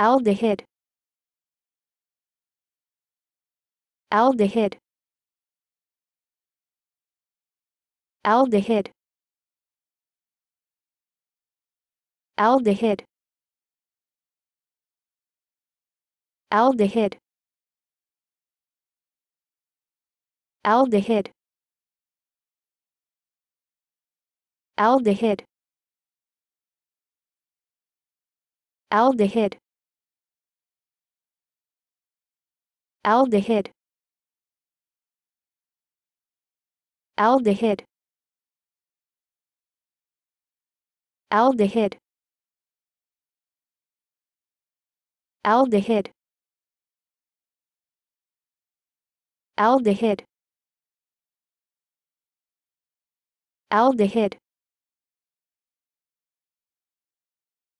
aldehyde aldehyde aldehyde aldehyde aldehyde aldehyde aldehyde aldehyde aldehyde aldehyde aldehyde aldehyde aldehyde aldehyde